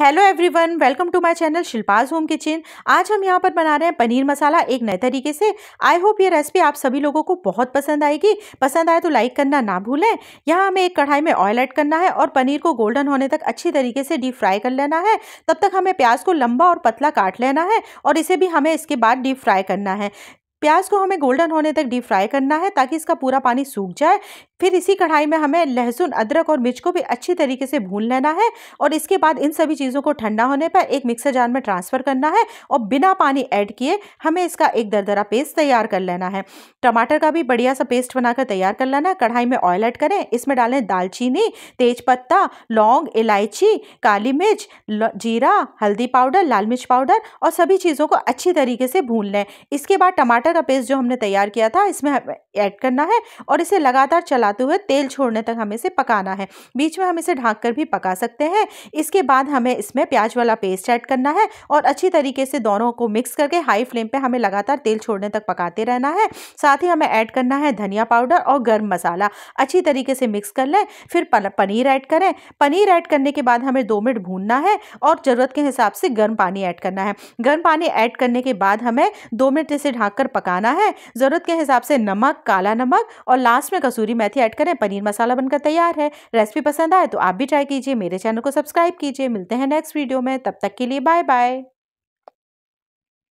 hello everyone welcome to my channel Shilpa's home kitchen आज हम यहाँ पर बना रहे हैं पनीर मसाला एक नए तरीके से आई होप ये रेसिपी आप सभी लोगों को बहुत पसंद आएगी पसंद आए तो लाइक करना ना भूलें यहाँ हमें एक कढ़ाई में ऑयल ऐड करना है और पनीर को गोल्डन होने तक अच्छी तरीके से डीप फ्राई कर लेना है तब तक हमें प्याज को लंबा और पतला काट लेना है और इसे भी हमें इसके बाद डीप फ्राई करना है प्याज को हमें गोल्डन होने तक डीप फ्राई करना है ताकि इसका पूरा पानी सूख जाए फिर इसी कढ़ाई में हमें लहसुन अदरक और मिर्च को भी अच्छी तरीके से भून लेना है और इसके बाद इन सभी चीज़ों को ठंडा होने पर एक मिक्सर जार में ट्रांसफ़र करना है और बिना पानी ऐड किए हमें इसका एक दरदरा पेस्ट तैयार कर लेना है टमाटर का भी बढ़िया सा पेस्ट बनाकर तैयार कर लेना है कढ़ाई में ऑयल ऐड करें इसमें डालें दालचीनी तेज लौंग इलायची काली मिर्च जीरा हल्दी पाउडर लाल मिर्च पाउडर और सभी चीज़ों को अच्छी तरीके से भून लें इसके बाद टमाटर का पेस्ट जो हमने तैयार किया था इसमें ऐड करना है और इसे लगातार चलाते हुए तेल छोड़ने तक हमें इसे पकाना है बीच में हम इसे ढाँक कर भी पका सकते हैं इसके बाद हमें इसमें प्याज वाला पेस्ट ऐड करना है और अच्छी तरीके से दोनों को मिक्स करके हाई फ्लेम पर हमें लगातार तेल छोड़ने तक पकाते रहना है साथ ही हमें ऐड करना है धनिया पाउडर और गर्म मसाला अच्छी तरीके से मिक्स कर लें फिर पनीर ऐड करें पनीर ऐड करने के बाद हमें दो मिनट भूनना है और ज़रूरत के हिसाब से गर्म पानी ऐड करना है गर्म पानी ऐड करने के बाद हमें दो मिनट इसे ढाँक पकाना है ज़रूरत के हिसाब से नमक काला नमक और लास्ट में कसूरी मेथी ऐड करें पनीर मसाला बनकर तैयार है रेसिपी पसंद आए तो आप भी ट्राई कीजिए मेरे चैनल को सब्सक्राइब कीजिए मिलते हैं नेक्स्ट वीडियो में तब तक के लिए बाय बाय